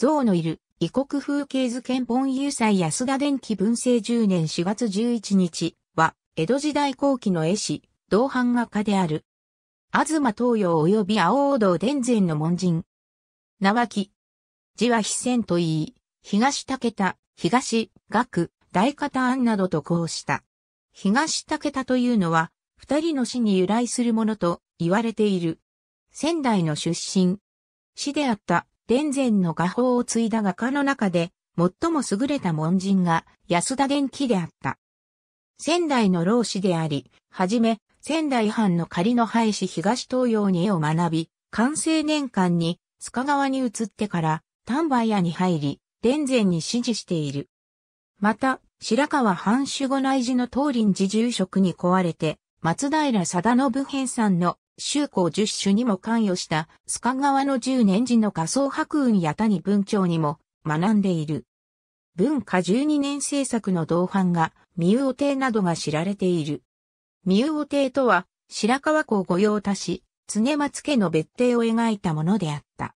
象のいる異国風景図憲本有祭安田電機文政10年4月11日は、江戸時代後期の絵師、同版画家である。東東洋及び青王道伝前の門人。名脇。字は非戦と言い、東武田、東、学、大方案などとこうした。東武田というのは、二人の死に由来するものと言われている。仙台の出身。死であった田善の画法を継いだ画家の中で、最も優れた門人が安田元気であった。仙台の老師であり、はじめ、仙台藩の仮の廃止東東洋に絵を学び、完成年間に、須賀川に移ってから、丹波屋に入り、田善に支持している。また、白川藩守護内寺の東林寺住職に壊れて、松平定信編さんの修行十種にも関与した須賀川の十年時の仮想白雲や谷文鳥にも学んでいる。文化十二年制作の同伴が、三尾亭などが知られている。三尾亭とは、白川湖御用達、常松家の別邸を描いたものであった。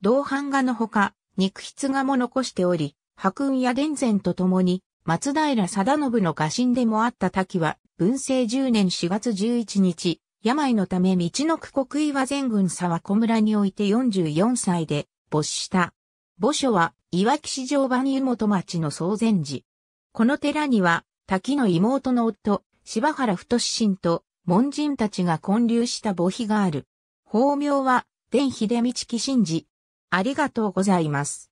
同伴画のほか、肉筆画も残しており、白雲や伝前と共に、松平定信の家臣でもあった滝は、文政10年4月11日、病のため道の区国岩前郡沢小村において44歳で没した。墓所は、いわき市場番湯本町の総前寺。この寺には、滝の妹の夫、柴原太信と、門人たちが建立した墓碑がある。法名は、天秀道紀神寺。ありがとうございます。